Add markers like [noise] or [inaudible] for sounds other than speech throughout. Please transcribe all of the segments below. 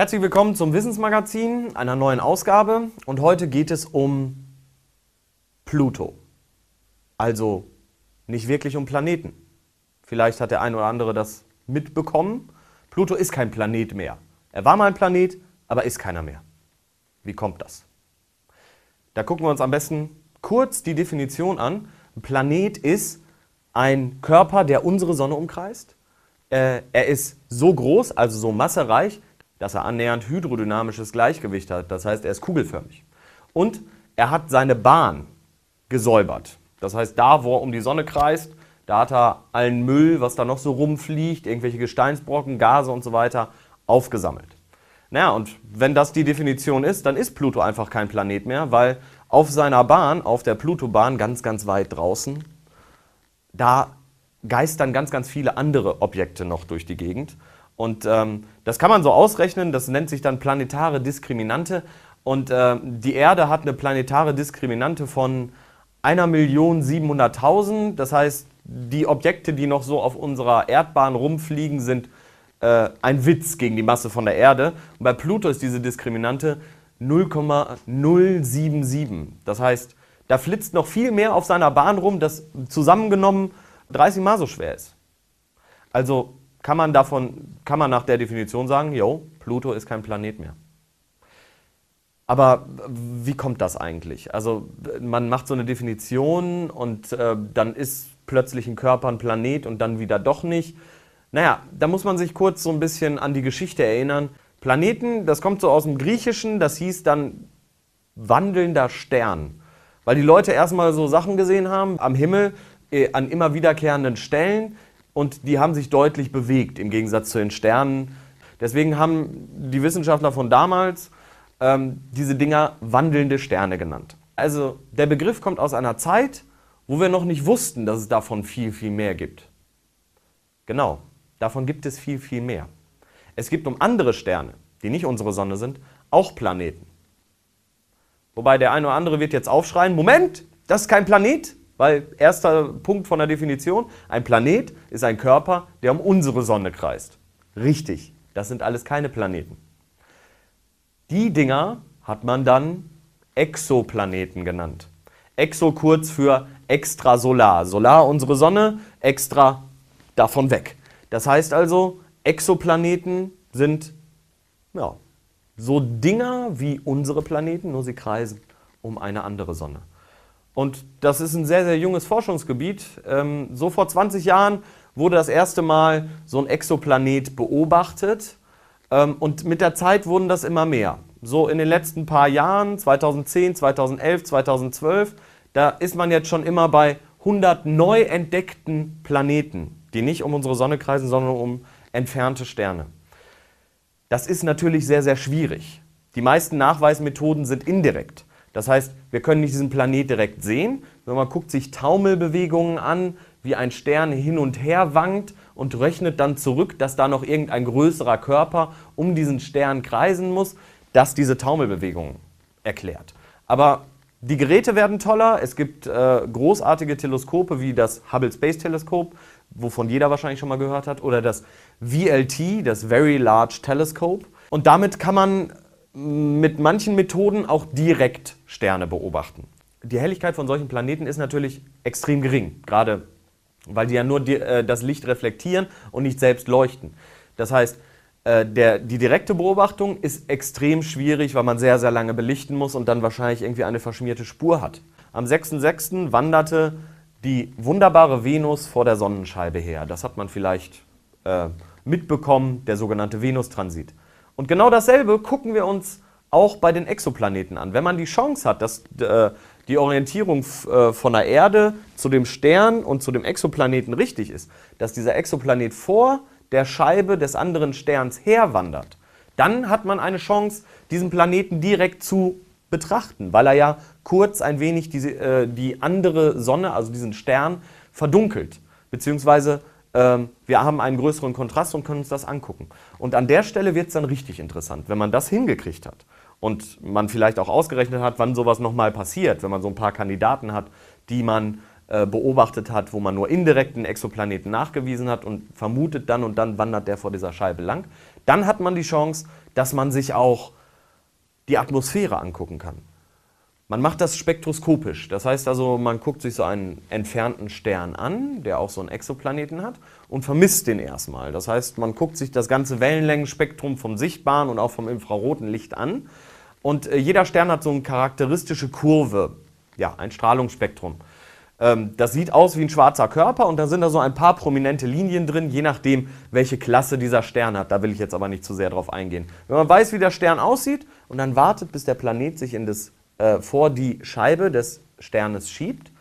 Herzlich willkommen zum Wissensmagazin, einer neuen Ausgabe. Und heute geht es um Pluto. Also nicht wirklich um Planeten. Vielleicht hat der ein oder andere das mitbekommen. Pluto ist kein Planet mehr. Er war mal ein Planet, aber ist keiner mehr. Wie kommt das? Da gucken wir uns am besten kurz die Definition an. Ein Planet ist ein Körper, der unsere Sonne umkreist. Äh, er ist so groß, also so massereich, dass er annähernd hydrodynamisches Gleichgewicht hat. Das heißt, er ist kugelförmig. Und er hat seine Bahn gesäubert. Das heißt, da, wo er um die Sonne kreist, da hat er allen Müll, was da noch so rumfliegt, irgendwelche Gesteinsbrocken, Gase und so weiter, aufgesammelt. Naja, und wenn das die Definition ist, dann ist Pluto einfach kein Planet mehr, weil auf seiner Bahn, auf der Plutobahn, ganz, ganz weit draußen, da geistern ganz, ganz viele andere Objekte noch durch die Gegend. Und ähm, das kann man so ausrechnen, das nennt sich dann planetare Diskriminante. Und äh, die Erde hat eine planetare Diskriminante von 1.700.000. Das heißt, die Objekte, die noch so auf unserer Erdbahn rumfliegen, sind äh, ein Witz gegen die Masse von der Erde. Und bei Pluto ist diese Diskriminante 0,077. Das heißt, da flitzt noch viel mehr auf seiner Bahn rum, das zusammengenommen 30 Mal so schwer ist. Also kann man davon, kann man nach der Definition sagen, jo, Pluto ist kein Planet mehr. Aber wie kommt das eigentlich? Also man macht so eine Definition und äh, dann ist plötzlich ein Körper ein Planet und dann wieder doch nicht. Naja, da muss man sich kurz so ein bisschen an die Geschichte erinnern. Planeten, das kommt so aus dem Griechischen, das hieß dann wandelnder Stern. Weil die Leute erstmal so Sachen gesehen haben am Himmel, äh, an immer wiederkehrenden Stellen, und die haben sich deutlich bewegt im Gegensatz zu den Sternen. Deswegen haben die Wissenschaftler von damals ähm, diese Dinger wandelnde Sterne genannt. Also der Begriff kommt aus einer Zeit, wo wir noch nicht wussten, dass es davon viel, viel mehr gibt. Genau, davon gibt es viel, viel mehr. Es gibt um andere Sterne, die nicht unsere Sonne sind, auch Planeten. Wobei der eine oder andere wird jetzt aufschreien, Moment, das ist kein Planet, weil erster Punkt von der Definition, ein Planet ist ein Körper, der um unsere Sonne kreist. Richtig, das sind alles keine Planeten. Die Dinger hat man dann Exoplaneten genannt. Exo kurz für extrasolar. Solar unsere Sonne, extra davon weg. Das heißt also, Exoplaneten sind ja, so Dinger wie unsere Planeten, nur sie kreisen um eine andere Sonne. Und das ist ein sehr, sehr junges Forschungsgebiet. Ähm, so vor 20 Jahren wurde das erste Mal so ein Exoplanet beobachtet. Ähm, und mit der Zeit wurden das immer mehr. So in den letzten paar Jahren, 2010, 2011, 2012, da ist man jetzt schon immer bei 100 neu entdeckten Planeten, die nicht um unsere Sonne kreisen, sondern um entfernte Sterne. Das ist natürlich sehr, sehr schwierig. Die meisten Nachweismethoden sind indirekt. Das heißt, wir können nicht diesen Planet direkt sehen, sondern man guckt sich Taumelbewegungen an, wie ein Stern hin und her wankt und rechnet dann zurück, dass da noch irgendein größerer Körper um diesen Stern kreisen muss, das diese Taumelbewegungen erklärt. Aber die Geräte werden toller, es gibt äh, großartige Teleskope wie das Hubble Space Telescope, wovon jeder wahrscheinlich schon mal gehört hat, oder das VLT, das Very Large Telescope. Und damit kann man mit manchen Methoden auch direkt Sterne beobachten. Die Helligkeit von solchen Planeten ist natürlich extrem gering, gerade weil die ja nur die, äh, das Licht reflektieren und nicht selbst leuchten. Das heißt, äh, der, die direkte Beobachtung ist extrem schwierig, weil man sehr, sehr lange belichten muss und dann wahrscheinlich irgendwie eine verschmierte Spur hat. Am 6.6. wanderte die wunderbare Venus vor der Sonnenscheibe her. Das hat man vielleicht äh, mitbekommen, der sogenannte Venustransit. Und genau dasselbe gucken wir uns auch bei den Exoplaneten an. Wenn man die Chance hat, dass äh, die Orientierung äh, von der Erde zu dem Stern und zu dem Exoplaneten richtig ist, dass dieser Exoplanet vor der Scheibe des anderen Sterns herwandert, dann hat man eine Chance, diesen Planeten direkt zu betrachten, weil er ja kurz ein wenig die, äh, die andere Sonne, also diesen Stern, verdunkelt, beziehungsweise ähm, wir haben einen größeren Kontrast und können uns das angucken. Und an der Stelle wird es dann richtig interessant, wenn man das hingekriegt hat und man vielleicht auch ausgerechnet hat, wann sowas nochmal passiert, wenn man so ein paar Kandidaten hat, die man äh, beobachtet hat, wo man nur indirekten Exoplaneten nachgewiesen hat und vermutet dann und dann wandert der vor dieser Scheibe lang, dann hat man die Chance, dass man sich auch die Atmosphäre angucken kann. Man macht das spektroskopisch. Das heißt also, man guckt sich so einen entfernten Stern an, der auch so einen Exoplaneten hat, und vermisst den erstmal. Das heißt, man guckt sich das ganze Wellenlängenspektrum vom sichtbaren und auch vom infraroten Licht an. Und äh, jeder Stern hat so eine charakteristische Kurve, ja, ein Strahlungsspektrum. Ähm, das sieht aus wie ein schwarzer Körper und da sind da so ein paar prominente Linien drin, je nachdem, welche Klasse dieser Stern hat. Da will ich jetzt aber nicht zu sehr drauf eingehen. Wenn man weiß, wie der Stern aussieht und dann wartet, bis der Planet sich in das äh, vor die Scheibe des Sternes schiebt,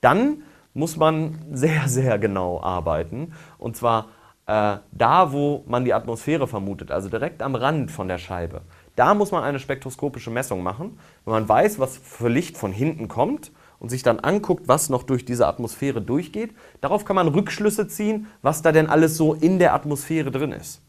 dann muss man [laughs] sehr, sehr genau arbeiten. Und zwar äh, da, wo man die Atmosphäre vermutet, also direkt am Rand von der Scheibe. Da muss man eine spektroskopische Messung machen, wenn man weiß, was für Licht von hinten kommt und sich dann anguckt, was noch durch diese Atmosphäre durchgeht. Darauf kann man Rückschlüsse ziehen, was da denn alles so in der Atmosphäre drin ist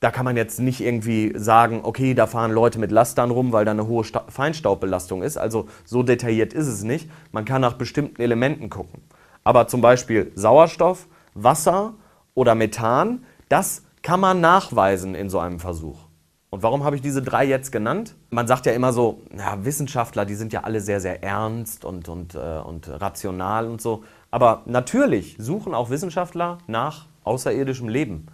da kann man jetzt nicht irgendwie sagen, okay, da fahren Leute mit Lastern rum, weil da eine hohe Sta Feinstaubbelastung ist. Also so detailliert ist es nicht. Man kann nach bestimmten Elementen gucken. Aber zum Beispiel Sauerstoff, Wasser oder Methan, das kann man nachweisen in so einem Versuch. Und warum habe ich diese drei jetzt genannt? Man sagt ja immer so, na, Wissenschaftler, die sind ja alle sehr, sehr ernst und, und, äh, und rational und so. Aber natürlich suchen auch Wissenschaftler nach außerirdischem Leben.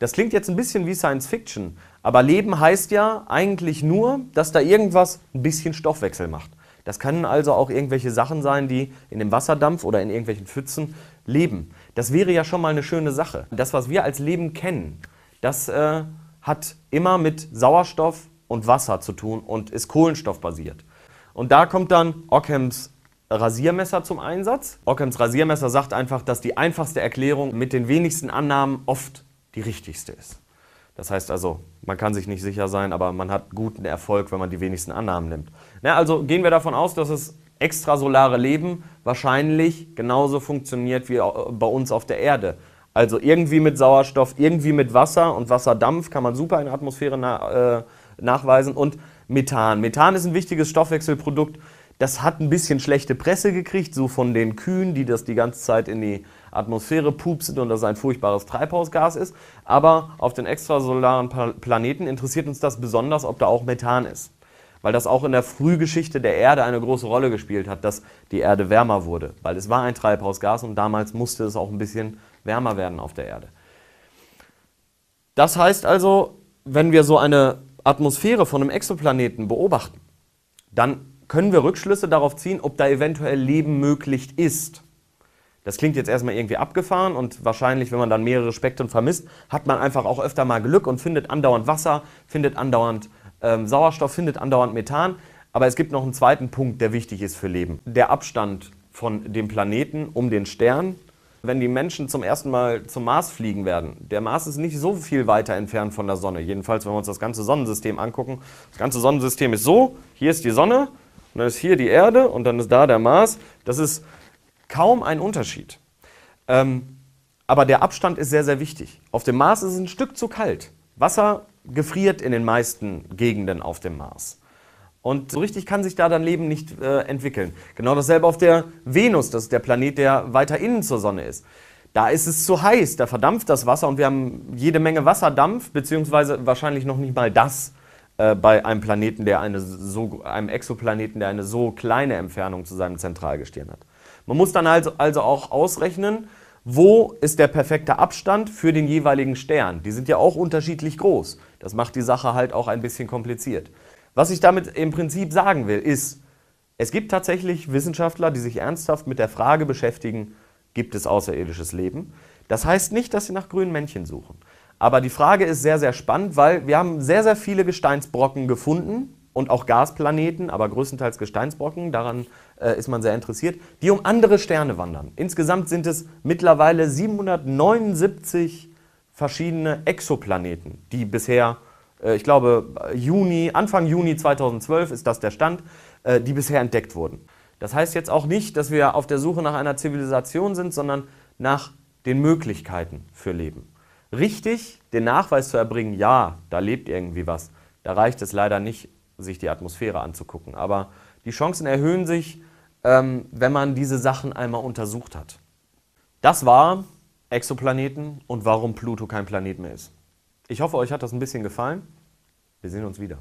Das klingt jetzt ein bisschen wie Science Fiction, aber Leben heißt ja eigentlich nur, dass da irgendwas ein bisschen Stoffwechsel macht. Das können also auch irgendwelche Sachen sein, die in dem Wasserdampf oder in irgendwelchen Pfützen leben. Das wäre ja schon mal eine schöne Sache. Das, was wir als Leben kennen, das äh, hat immer mit Sauerstoff und Wasser zu tun und ist kohlenstoffbasiert. Und da kommt dann Ockhams Rasiermesser zum Einsatz. Ockhams Rasiermesser sagt einfach, dass die einfachste Erklärung mit den wenigsten Annahmen oft die richtigste ist. Das heißt also, man kann sich nicht sicher sein, aber man hat guten Erfolg, wenn man die wenigsten Annahmen nimmt. Na, also gehen wir davon aus, dass das extrasolare Leben wahrscheinlich genauso funktioniert wie bei uns auf der Erde. Also irgendwie mit Sauerstoff, irgendwie mit Wasser und Wasserdampf kann man super in der Atmosphäre na, äh, nachweisen und Methan. Methan ist ein wichtiges Stoffwechselprodukt, das hat ein bisschen schlechte Presse gekriegt, so von den Kühen, die das die ganze Zeit in die Atmosphäre pupsen und das ein furchtbares Treibhausgas ist. Aber auf den extrasolaren Planeten interessiert uns das besonders, ob da auch Methan ist. Weil das auch in der Frühgeschichte der Erde eine große Rolle gespielt hat, dass die Erde wärmer wurde. Weil es war ein Treibhausgas und damals musste es auch ein bisschen wärmer werden auf der Erde. Das heißt also, wenn wir so eine Atmosphäre von einem Exoplaneten beobachten, dann können wir Rückschlüsse darauf ziehen, ob da eventuell Leben möglich ist. Das klingt jetzt erstmal irgendwie abgefahren und wahrscheinlich, wenn man dann mehrere Spektren vermisst, hat man einfach auch öfter mal Glück und findet andauernd Wasser, findet andauernd ähm, Sauerstoff, findet andauernd Methan. Aber es gibt noch einen zweiten Punkt, der wichtig ist für Leben. Der Abstand von dem Planeten um den Stern. Wenn die Menschen zum ersten Mal zum Mars fliegen werden, der Mars ist nicht so viel weiter entfernt von der Sonne. Jedenfalls, wenn wir uns das ganze Sonnensystem angucken. Das ganze Sonnensystem ist so, hier ist die Sonne, und dann ist hier die Erde und dann ist da der Mars. Das ist kaum ein Unterschied. Ähm, aber der Abstand ist sehr, sehr wichtig. Auf dem Mars ist es ein Stück zu kalt. Wasser gefriert in den meisten Gegenden auf dem Mars. Und so richtig kann sich da dann Leben nicht äh, entwickeln. Genau dasselbe auf der Venus, das ist der Planet, der weiter innen zur Sonne ist. Da ist es zu heiß, da verdampft das Wasser und wir haben jede Menge Wasserdampf, beziehungsweise wahrscheinlich noch nicht mal das. Äh, bei einem Planeten, der eine so, einem Exoplaneten, der eine so kleine Entfernung zu seinem Zentralgestirn hat. Man muss dann also, also auch ausrechnen, wo ist der perfekte Abstand für den jeweiligen Stern. Die sind ja auch unterschiedlich groß. Das macht die Sache halt auch ein bisschen kompliziert. Was ich damit im Prinzip sagen will, ist, es gibt tatsächlich Wissenschaftler, die sich ernsthaft mit der Frage beschäftigen, gibt es außerirdisches Leben? Das heißt nicht, dass sie nach grünen Männchen suchen. Aber die Frage ist sehr, sehr spannend, weil wir haben sehr, sehr viele Gesteinsbrocken gefunden und auch Gasplaneten, aber größtenteils Gesteinsbrocken, daran äh, ist man sehr interessiert, die um andere Sterne wandern. Insgesamt sind es mittlerweile 779 verschiedene Exoplaneten, die bisher, äh, ich glaube, Juni, Anfang Juni 2012 ist das der Stand, äh, die bisher entdeckt wurden. Das heißt jetzt auch nicht, dass wir auf der Suche nach einer Zivilisation sind, sondern nach den Möglichkeiten für Leben. Richtig, den Nachweis zu erbringen, ja, da lebt irgendwie was. Da reicht es leider nicht, sich die Atmosphäre anzugucken. Aber die Chancen erhöhen sich, ähm, wenn man diese Sachen einmal untersucht hat. Das war Exoplaneten und warum Pluto kein Planet mehr ist. Ich hoffe, euch hat das ein bisschen gefallen. Wir sehen uns wieder.